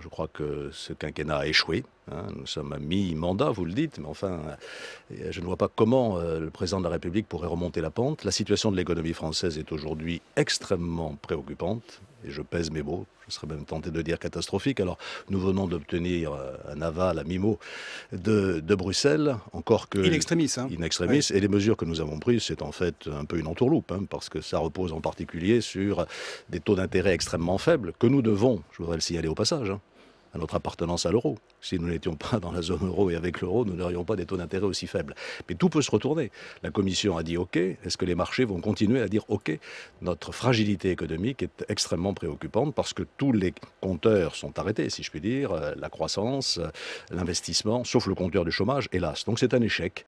Je crois que ce quinquennat a échoué. Hein. Nous sommes à mi-mandat, vous le dites, mais enfin, euh, je ne vois pas comment euh, le président de la République pourrait remonter la pente. La situation de l'économie française est aujourd'hui extrêmement préoccupante et je pèse mes mots, je serais même tenté de dire catastrophique. Alors, nous venons d'obtenir euh, un aval à Mimo de, de, Bruxelles, encore que... In extremis. Hein. In extremis. Et les mesures que nous avons prises, c'est en fait un peu une entourloupe, hein, parce que ça repose en particulier sur des taux d'intérêt extrêmement faibles que nous devons, je voudrais le signaler au passage, hein, à notre appartenance à l'euro. Si nous n'étions pas dans la zone euro et avec l'euro, nous n'aurions pas des taux d'intérêt aussi faibles. Mais tout peut se retourner. La Commission a dit OK. Est-ce que les marchés vont continuer à dire OK Notre fragilité économique est extrêmement préoccupante parce que tous les compteurs sont arrêtés, si je puis dire. Euh, la croissance, euh, l'investissement, sauf le compteur du chômage, hélas. Donc c'est un échec.